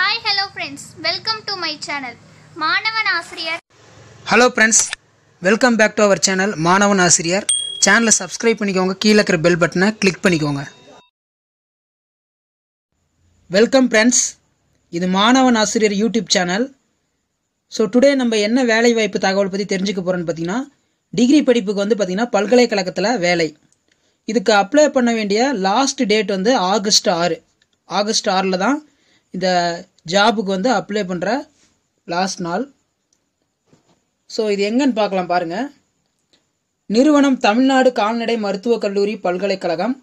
hi hello friends welcome to my channel மாணவன் ஆசிரியர் hello friends welcome back to our channel மாணவன் ஆசிரியர் சேனலை சப்ஸ்கிரைப் பண்ணிக்கோங்க கீழே இருக்கிற பெல் பட்டனை கிளிக் பண்ணிக்கோங்க வெல்கம் ஃப்ரெண்ட்ஸ் இது மாணவன் ஆசிரியர் யூடியூப் சேனல் ஸோ டுடே நம்ம என்ன வேலை வாய்ப்பு தகவல் பற்றி தெரிஞ்சுக்க போகிறோன்னு பார்த்தீங்கன்னா டிகிரி படிப்புக்கு வந்து பார்த்திங்கன்னா பல்கலைக்கழகத்தில் வேலை இதுக்கு அப்ளை பண்ண வேண்டிய லாஸ்ட் டேட் வந்து ஆகஸ்ட் ஆறு ஆகஸ்ட் ஆறில் தான் இந்த ஜாபுக்கு வந்து அப்ளை பண்ணுற லாஸ்ட் நாள் ஸோ இது எங்கன்னு பார்க்கலாம் பாருங்கள் நிறுவனம் தமிழ்நாடு கால்நடை மருத்துவக் கல்லூரி பல்கலைக்கழகம்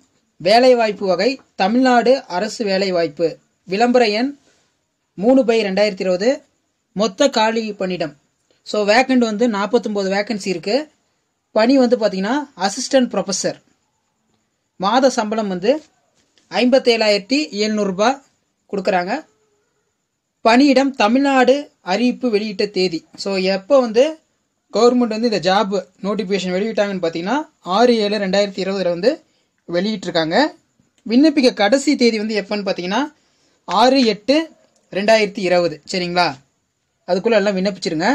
வேலைவாய்ப்பு வகை தமிழ்நாடு அரசு வேலைவாய்ப்பு விளம்பர எண் மூணு பை ரெண்டாயிரத்தி இருபது மொத்த காலி பணியிடம் ஸோ வேக்கண்ட் வந்து நாற்பத்தொம்போது வேக்கன்சி இருக்குது பணி வந்து பார்த்திங்கன்னா அசிஸ்டன்ட் ப்ரொஃபஸர் மாத சம்பளம் வந்து ஐம்பத்தேழாயிரத்தி எழுநூறுபா கொடுக்குறாங்க பணியிடம் தமிழ்நாடு அறிவிப்பு வெளியிட்ட தேதி ஸோ எப்போ வந்து கவர்மெண்ட் வந்து இந்த ஜாப் நோட்டிஃபிகேஷன் வெளியிட்டாங்கன்னு பார்த்தீங்கன்னா ஆறு ஏழு ரெண்டாயிரத்தி இருபதில் வந்து வெளியிட்டிருக்காங்க விண்ணப்பிக்க கடைசி தேதி வந்து எப்போன்னு பார்த்தீங்கன்னா ஆறு எட்டு ரெண்டாயிரத்தி இருபது சரிங்களா அதுக்குள்ளே எல்லாம் விண்ணப்பிச்சிருங்க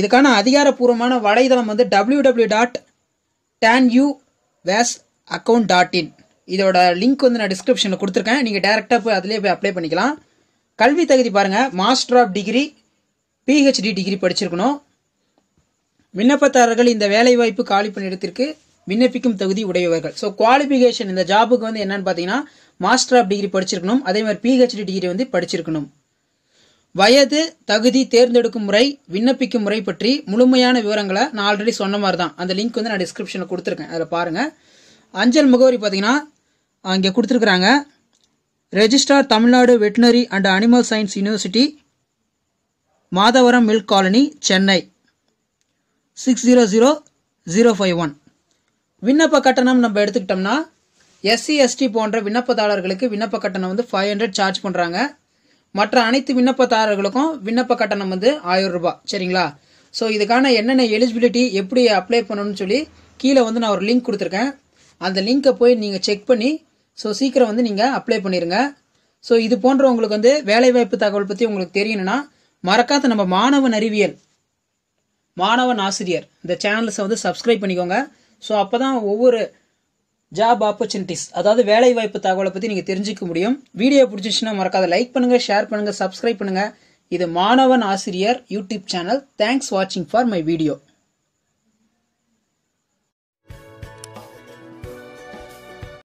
இதுக்கான அதிகாரப்பூர்வமான வலைதளம் வந்து W W dot TANUVAS account dot in இதோட லிங்க் வந்து நான் டிஸ்கிரிப்ஷனில் கொடுத்துருக்கேன் நீங்கள் டேரெக்டாக போய் அதிலே போய் அப்ளை பண்ணிக்கலாம் கல்வி தகுதி பாருங்கள் master of degree PhD degree படிச்சிருக்கணும் விண்ணப்பதாரர்கள் இந்த வேலைவாய்ப்பு காலி பணியிடத்திற்கு விண்ணப்பிக்கும் தகுதி உடையவர்கள் ஸோ குவாலிஃபிகேஷன் இந்த ஜாபுக்கு வந்து என்னன்னு பார்த்தீங்கன்னா மாஸ்டர் ஆஃப் டிகிரி படிச்சிருக்கணும் அதே மாதிரி பிஹெச்டி டிகிரி வந்து படிச்சிருக்கணும் வயது தகுதி தேர்ந்தெடுக்கும் முறை விண்ணப்பிக்கும் முறை பற்றி முழுமையான விவரங்களை நான் ஆல்ரெடி சொன்ன மாதிரி தான் அந்த லிங்க் வந்து நான் டிஸ்கிரிப்ஷனில் கொடுத்துருக்கேன் அதில் பாருங்கள் அஞ்சல் முகவரி பார்த்தீங்கன்னா இங்கே கொடுத்துருக்குறாங்க registrar Tamil Nadu veterinary and animal science university Madhavaram milk colony Chennai six zero zero zero five one விண்ணப்ப கட்டணம் நம்ம எடுத்துக்கிட்டோம்னா எஸ்சி எஸ்டி போன்ற விண்ணப்பதாரர்களுக்கு விண்ணப்ப கட்டணம் வந்து ஃபைவ் ஹண்ட்ரட் சார்ஜ் பண்ணுறாங்க மற்ற அனைத்து விண்ணப்பதாரர்களுக்கும் விண்ணப்ப கட்டணம் வந்து ஆயிரம் ரூபாய் சரிங்களா ஸோ இதுக்கான என்னென்ன எலிஜிபிலிட்டி எப்படி அப்ளை பண்ணணும்னு சொல்லி கீழே வந்து நான் ஒரு லிங்க் கொடுத்துருக்கேன் அந்த லிங்க்கை போய் நீங்கள் செக் பண்ணி ஸோ சீக்கிரம் வந்து நீங்கள் அப்ளை பண்ணிடுங்க ஸோ இது போன்ற உங்களுக்கு வந்து வேலைவாய்ப்பு தகவல் பற்றி உங்களுக்கு தெரியணும்னா மறக்காத நம்ம மாணவன் அறிவியல் மாணவன் ஆசிரியர் இந்த சேனல்ஸை வந்து சப்ஸ்கிரைப் பண்ணிக்கோங்க ஸோ அப்போ தான் ஒவ்வொரு ஜாப் ஆப்பர்ச்சுனிட்டிஸ் அதாவது வேலைவாய்ப்பு தகவலை பற்றி நீங்கள் தெரிஞ்சிக்க முடியும் வீடியோ பிடிச்சிச்சுன்னா மறக்காத லைக் பண்ணுங்கள் ஷேர் பண்ணுங்கள் சப்ஸ்கிரைப் பண்ணுங்கள் இது மாணவன் ஆசிரியர் யூடியூப் சேனல் தேங்க்ஸ் வாட்சிங் ஃபார் மை வீடியோ